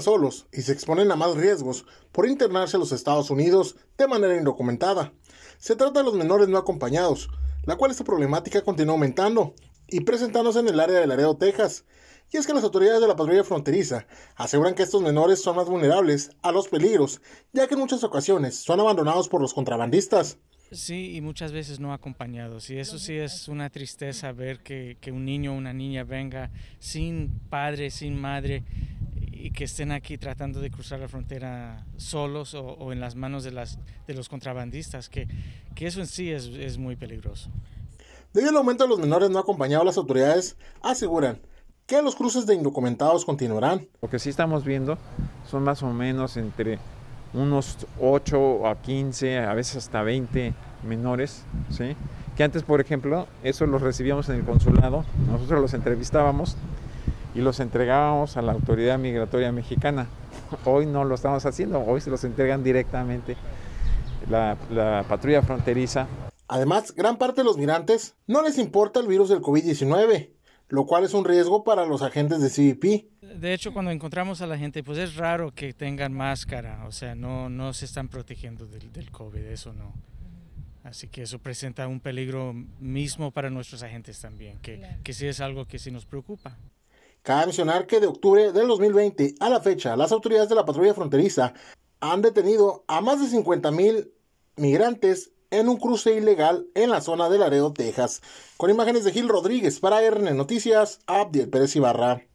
solos y se exponen a más riesgos por internarse a los Estados Unidos de manera indocumentada. Se trata de los menores no acompañados, la cual esta problemática continúa aumentando y presentándose en el área de Laredo, Texas. Y es que las autoridades de la patrulla fronteriza aseguran que estos menores son más vulnerables a los peligros, ya que en muchas ocasiones son abandonados por los contrabandistas. Sí, y muchas veces no acompañados. Y eso sí es una tristeza ver que un niño o una niña venga sin padre, sin madre, y que estén aquí tratando de cruzar la frontera solos o, en las manos de, las, de los contrabandistas, que, que eso en sí es, es muy peligroso. Debido al aumento de los menores no acompañados, las autoridades aseguran que los cruces de indocumentados continuarán. Lo que sí estamos viendo son más o menos entre unos 8 a 15, a veces hasta 20 menores, ¿sí? que antes, por ejemplo, eso los recibíamos en el consulado, nosotros los entrevistábamos y los entregábamos a la autoridad migratoria mexicana. Hoy no lo estamos haciendo, hoy se los entregan directamente la, la patrulla fronteriza. Además, gran parte de los migrantes no les importa el virus del COVID-19, lo cual es un riesgo para los agentes de CBP. De hecho, cuando encontramos a la gente, pues es raro que tengan máscara, o sea, no, no se están protegiendo del, del COVID, eso no. Así que eso presenta un peligro mismo para nuestros agentes también, que, que sí es algo que sí nos preocupa. Cabe mencionar que de octubre del 2020 a la fecha, las autoridades de la patrulla fronteriza han detenido a más de 50 mil migrantes en un cruce ilegal en la zona de Laredo, Texas. Con imágenes de Gil Rodríguez para RN Noticias, Abdiel Pérez Ibarra.